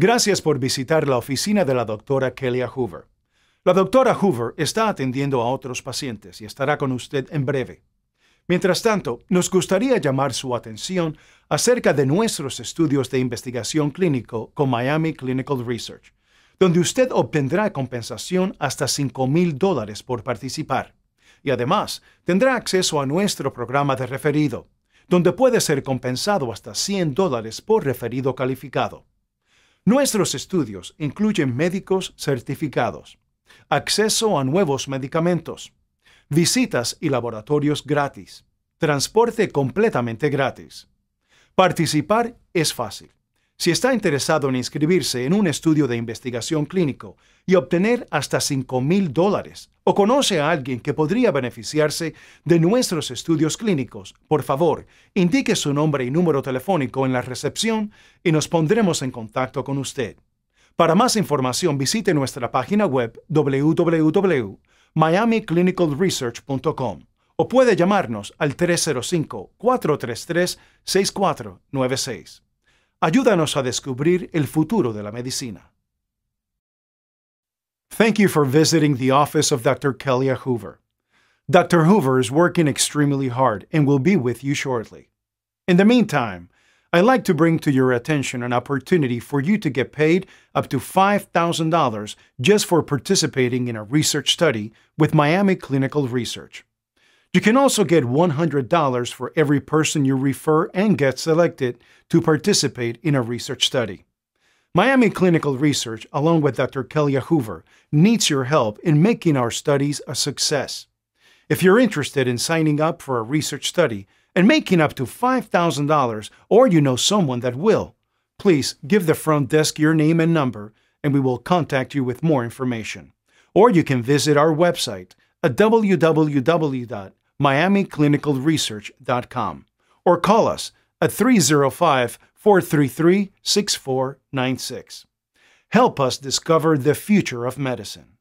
Gracias por visitar la oficina de la doctora Kelly Hoover. La doctora Hoover está atendiendo a otros pacientes y estará con usted en breve. Mientras tanto, nos gustaría llamar su atención acerca de nuestros estudios de investigación clínico con Miami Clinical Research, donde usted obtendrá compensación hasta $5,000 dólares por participar. Y además, tendrá acceso a nuestro programa de referido, donde puede ser compensado hasta 100 dólares por referido calificado. Nuestros estudios incluyen médicos certificados, acceso a nuevos medicamentos, visitas y laboratorios gratis, transporte completamente gratis. Participar es fácil. Si está interesado en inscribirse en un estudio de investigación clínico y obtener hasta $5,000 mil dólares, o conoce a alguien que podría beneficiarse de nuestros estudios clínicos, por favor, indique su nombre y número telefónico en la recepción y nos pondremos en contacto con usted. Para más información, visite nuestra página web www.miamiclinicalresearch.com o puede llamarnos al 305-433-6496. Ayúdanos a descubrir el futuro de la medicina. Thank you for visiting the office of Dr. Kelia Hoover. Dr. Hoover is working extremely hard and will be with you shortly. In the meantime, I'd like to bring to your attention an opportunity for you to get paid up to $5,000 just for participating in a research study with Miami Clinical Research. You can also get $100 for every person you refer and get selected to participate in a research study. Miami Clinical Research, along with Dr. Kelly Hoover, needs your help in making our studies a success. If you're interested in signing up for a research study and making up to $5,000 or you know someone that will, please give the front desk your name and number and we will contact you with more information. Or you can visit our website, at www.miamiclinicalresearch.com or call us at 305 433 6496. Help us discover the future of medicine.